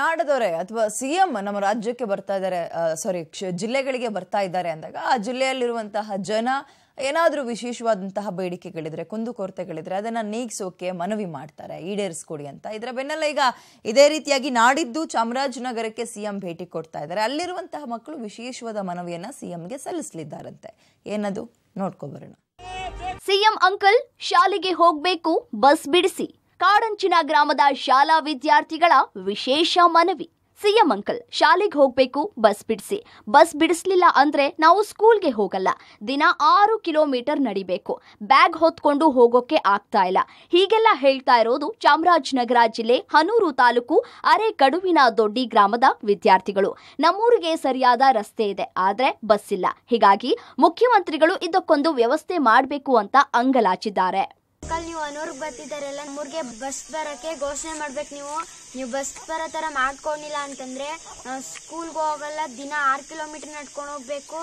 ನಾಡದವರೇ ಅಥವಾ C M ನಮ್ಮ ರಾಜ್ಯಕ್ಕೆ ಬರ್ತಾ ಇದ್ದಾರೆ ಸಾರಿ ಜಿಲ್ಲೆಗಳಿಗೆ ಬರ್ತಾ ಇದ್ದಾರೆ ಅಂದಾಗ ಆ ಜಿಲ್ಲೆಯಲ್ಲಿರುವಂತಹ ಜನ ಏನಾದರೂ ವಿಶೇಷವಾದಂತಹ ಬೇಡಿಕೆಗಳಿದ್ರೆ ಕುಂದುಕೊರತೆಗಳಿದ್ರೆ ಅದನ್ನು ನೀಗಿಸೋಕೆ ಮನವಿ ಮಾಡ್ತಾರೆ ಈಡೇರಿಸ್ಕೊಡಿ ಅಂತ ಇದರ ಬೆನ್ನಲ್ಲ ಈಗ ಇದೇ ರೀತಿಯಾಗಿ ನಾಡಿದ್ದು ಚಾಮರಾಜನಗರಕ್ಕೆ ಸಿಎಂ ಭೇಟಿ ಕೊಡ್ತಾ ಇದ್ದಾರೆ ಅಲ್ಲಿರುವಂತಹ ಮಕ್ಕಳು ವಿಶೇಷವಾದ ಮನವಿಯನ್ನು ಎಂಗೆ ಸಲ್ಲಿಸಲಿದ್ದಾರಂತೆ ಏನದು ನೋಡ್ಕೊಬರೋಣ ಸಿಎಂ ಅಂಕಲ್ ಶಾಲೆಗೆ ಹೋಗಬೇಕು ಬಸ್ ಬಿಡಿಸಿ ಕಾಡಂಚಿನ ಗ್ರಾಮದ ಶಾಲಾ ವಿದ್ಯಾರ್ಥಿಗಳ ವಿಶೇಷ ಮನವಿ ಸಿಎಂ ಅಂಕಲ್ ಶಾಲೆಗೆ ಹೋಗ್ಬೇಕು ಬಸ್ ಬಿಡಿಸಿ ಬಸ್ ಬಿಡಿಸ್ಲಿಲ್ಲ ಅಂದ್ರೆ ನಾವು ಸ್ಕೂಲ್ಗೆ ಹೋಗಲ್ಲ ದಿನ ಆರು ಕಿಲೋಮೀಟರ್ ನಡಿಬೇಕು ಬ್ಯಾಗ್ ಹೊತ್ಕೊಂಡು ಹೋಗೋಕೆ ಆಗ್ತಾ ಇಲ್ಲ ಹೀಗೆಲ್ಲ ಹೇಳ್ತಾ ಇರೋದು ಚಾಮರಾಜನಗರ ಜಿಲ್ಲೆ ಹನೂರು ತಾಲೂಕು ಅರೆ ಕಡುವಿನ ದೊಡ್ಡಿ ಗ್ರಾಮದ ವಿದ್ಯಾರ್ಥಿಗಳು ನಮ್ಮೂರಿಗೆ ಸರಿಯಾದ ರಸ್ತೆ ಇದೆ ಆದ್ರೆ ಬಸ್ ಇಲ್ಲ ಹೀಗಾಗಿ ಮುಖ್ಯಮಂತ್ರಿಗಳು ಇದಕ್ಕೊಂದು ವ್ಯವಸ್ಥೆ ಮಾಡಬೇಕು ಅಂತ ಅಂಗಲಾಚಿದ್ದಾರೆ ಮಕ್ಕಳು ನೀವು ಅನೂರ್ಗ್ ಬರ್ತಿದ್ದಾರಲ್ಲ ನಮ್ಮೂರ್ಗೆ ಬಸ್ ಬರಕ್ಕೆ ಘೋಷಣೆ ಮಾಡ್ಬೇಕು ನೀವು ನೀವು ಬಸ್ ಬರೋ ತರ ಮಾಡ್ಕೊಂಡಿಲ್ಲ ಅಂತಂದ್ರೆ ನಾವು ಸ್ಕೂಲ್ಗೆ ಹೋಗಲ್ಲ ದಿನ ಆರ್ ಕಿಲೋಮೀಟರ್ ನಡ್ಕೊಂಡು ಹೋಗ್ಬೇಕು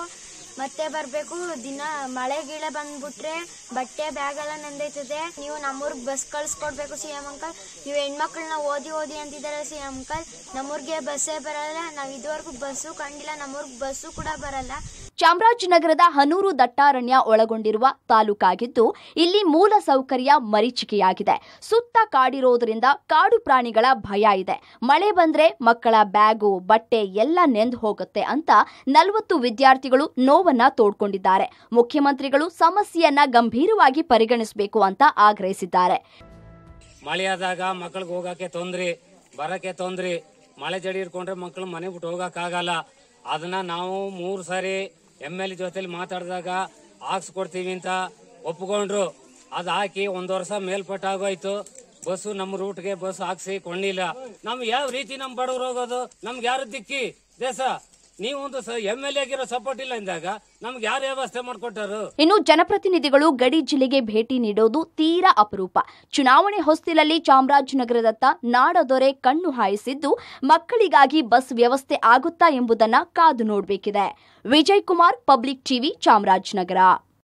ಮತ್ತೆ ಬರಬೇಕು ದಿನ ಮಳೆ ಗಿಳೆ ಬಂದ್ಬಿಟ್ರೆ ಬಟ್ಟೆ ಬ್ಯಾಗ್ ಎಲ್ಲ ನಂದೈತದೆ ನೀವು ನಮ್ಮೂರ್ಗ್ ಬಸ್ ಕಳ್ಸ್ಕೊಡ್ಬೇಕು ಸಿ ಎಂ ಅಂಕಲ್ ನೀವು ಹೆಣ್ಮಕ್ಳನ್ನ ಓದಿ ಓದಿ ಅಂತಿದ್ದಾರೆ ಸಿ ಎಂ ಅಂಕಲ್ ನಮ್ಮೂರ್ಗೆ ಬಸ್ಸೇ ಬರಲ್ಲ ನಾವು ಇದುವರೆಗೂ ಬಸ್ಸು ಕಂಡಿಲ್ಲ ನಮ್ಮೂರ್ಗ್ ಬಸ್ಸು ಕೂಡ ಬರಲ್ಲ ಚಾಮರಾಜನಗರದ ಹನೂರು ದಟ್ಟಾರಣ್ಯ ಒಳಗೊಂಡಿರುವ ತಾಲೂಕಾಗಿದ್ದು ಇಲ್ಲಿ ಮೂಲ ಸೌಕರ್ಯ ಮರೀಚಿಕೆಯಾಗಿದೆ ಸುತ್ತ ಕಾಡಿರೋದ್ರಿಂದ ಕಾಡು ಪ್ರಾಣಿಗಳ ಭಯ ಇದೆ ಮಳೆ ಬಂದ್ರೆ ಮಕ್ಕಳ ಬ್ಯಾಗು ಬಟ್ಟೆ ಎಲ್ಲ ನೆಂದು ಹೋಗುತ್ತೆ ಅಂತ ನಲವತ್ತು ವಿದ್ಯಾರ್ಥಿಗಳು ನೋವನ್ನ ತೋಡ್ಕೊಂಡಿದ್ದಾರೆ ಮುಖ್ಯಮಂತ್ರಿಗಳು ಸಮಸ್ಯೆಯನ್ನ ಗಂಭೀರವಾಗಿ ಪರಿಗಣಿಸಬೇಕು ಅಂತ ಆಗ್ರಹಿಸಿದ್ದಾರೆ ಮಳೆಯಾದಾಗ ಮಕ್ಕಳಿಗೆ ಹೋಗಕ್ಕೆ ತೊಂದ್ರೆ ಬರಕ್ಕೆ ತೊಂದ್ರೆ ಮಳೆ ಜಡಿ ಇಟ್ಕೊಂಡ್ರೆ ಮಕ್ಕಳು ಮನೆ ಬಿಟ್ಟು ಹೋಗಕ್ಕಾಗಲ್ಲ ಅದನ್ನ ನಾವು ಮೂರು ಸಾರಿ ಎಮ್ ಎಲ್ ಎ ಜೊತೆಲಿ ಮಾತಾಡಿದಾಗ ಹಾಕ್ಸ್ಕೊಡ್ತೀವಿ ಅಂತ ಒಪ್ಕೊಂಡ್ರು ಅದ್ ಹಾಕಿ ಒಂದ್ ವರ್ಷ ಮೇಲ್ಪಟ್ಟಾಗೋಯ್ತು ಬಸ್ಸು ನಮ್ಮ ರೂಟ್ಗೆ ಬಸ್ ಹಾಕ್ಸಿ ಕೊಂಡಿಲ್ಲ ನಮ್ಗೆ ಯಾವ ರೀತಿ ನಮ್ ಬಡವ್ರು ಹೋಗೋದು ನಮ್ಗೆ ಯಾರು ದಿಕ್ಕಿ ದೇಶ ನೀವು ಸಪೋರ್ಟ್ ಇಲ್ಲ ಅಂದಾಗ ಯಾರು ವ್ಯವಸ್ಥೆ ಇನ್ನು ಜನಪ್ರತಿನಿಧಿಗಳು ಗಡಿ ಜಿಲ್ಲೆಗೆ ಭೇಟಿ ನೀಡೋದು ತೀರಾ ಅಪರೂಪ ಚುನಾವಣೆ ಹೊಸ್ತಿಲಲ್ಲಿ ಚಾಮರಾಜನಗರದತ್ತ ನಾಡ ದೊರೆ ಕಣ್ಣು ಹಾಯಿಸಿದ್ದು ಮಕ್ಕಳಿಗಾಗಿ ಬಸ್ ವ್ಯವಸ್ಥೆ ಆಗುತ್ತಾ ಎಂಬುದನ್ನ ಕಾದು ನೋಡಬೇಕಿದೆ ವಿಜಯ್ ಕುಮಾರ್ ಪಬ್ಲಿಕ್ ಟಿವಿ ಚಾಮರಾಜನಗರ